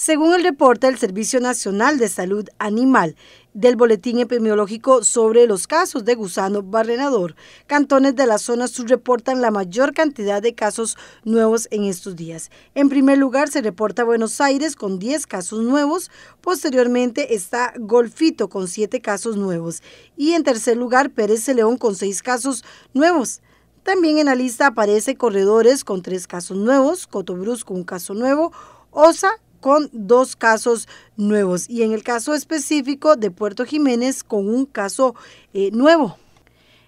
Según el reporte del Servicio Nacional de Salud Animal del Boletín Epidemiológico sobre los casos de gusano barrenador, cantones de la zona sur reportan la mayor cantidad de casos nuevos en estos días. En primer lugar se reporta Buenos Aires con 10 casos nuevos, posteriormente está Golfito con 7 casos nuevos y en tercer lugar Pérez León con 6 casos nuevos. También en la lista aparece Corredores con 3 casos nuevos, Cotobrusco con un caso nuevo, Osa con dos casos nuevos y en el caso específico de Puerto Jiménez con un caso eh, nuevo.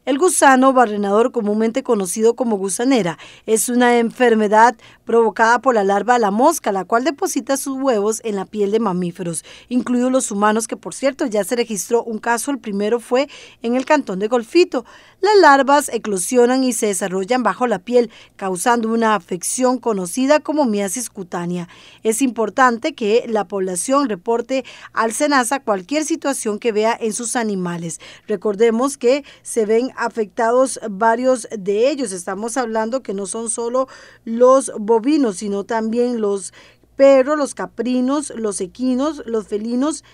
El gusano barrenador, comúnmente conocido como gusanera, es una enfermedad provocada por la larva de la mosca, la cual deposita sus huevos en la piel de mamíferos, incluidos los humanos, que por cierto ya se registró un caso, el primero fue en el cantón de Golfito. Las larvas eclosionan y se desarrollan bajo la piel, causando una afección conocida como miasis cutánea. Es importante que la población reporte al SENASA cualquier situación que vea en sus animales. Recordemos que se ven afectados varios de ellos. Estamos hablando que no son solo los bovinos, sino también los perros, los caprinos, los equinos, los felinos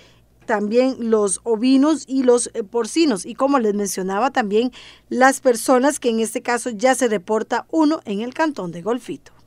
también los ovinos y los eh, porcinos. Y como les mencionaba, también las personas que en este caso ya se reporta uno en el cantón de Golfito.